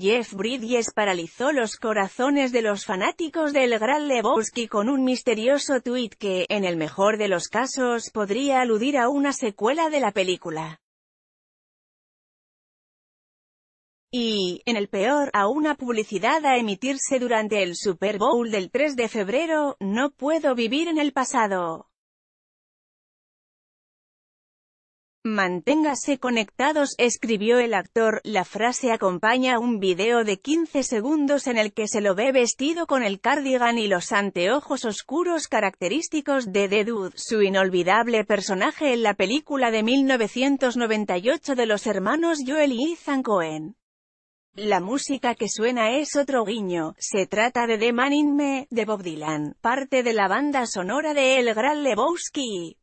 Jeff Bridges paralizó los corazones de los fanáticos del Gran Lebowski con un misterioso tuit que, en el mejor de los casos, podría aludir a una secuela de la película. Y, en el peor, a una publicidad a emitirse durante el Super Bowl del 3 de febrero, no puedo vivir en el pasado. Manténgase conectados, escribió el actor, la frase acompaña un video de 15 segundos en el que se lo ve vestido con el cardigan y los anteojos oscuros característicos de The Dude, su inolvidable personaje en la película de 1998 de los hermanos Joel y Ethan Cohen. La música que suena es otro guiño, se trata de The Man in Me, de Bob Dylan, parte de la banda sonora de El Gran Lebowski.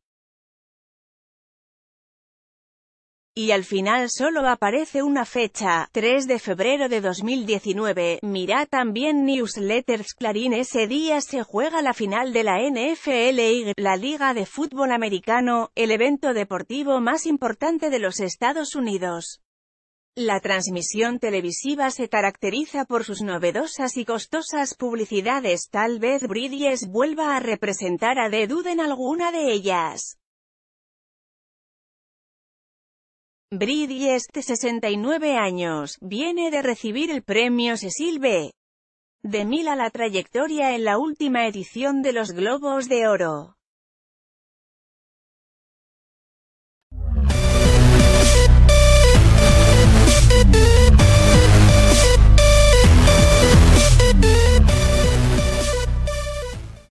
y al final solo aparece una fecha, 3 de febrero de 2019. Mira también Newsletters Clarín ese día se juega la final de la NFL y la Liga de Fútbol Americano, el evento deportivo más importante de los Estados Unidos. La transmisión televisiva se caracteriza por sus novedosas y costosas publicidades tal vez Bridges vuelva a representar a The Dude en alguna de ellas. Bridges, de 69 años, viene de recibir el premio Cecil B. Mil a la trayectoria en la última edición de los Globos de Oro.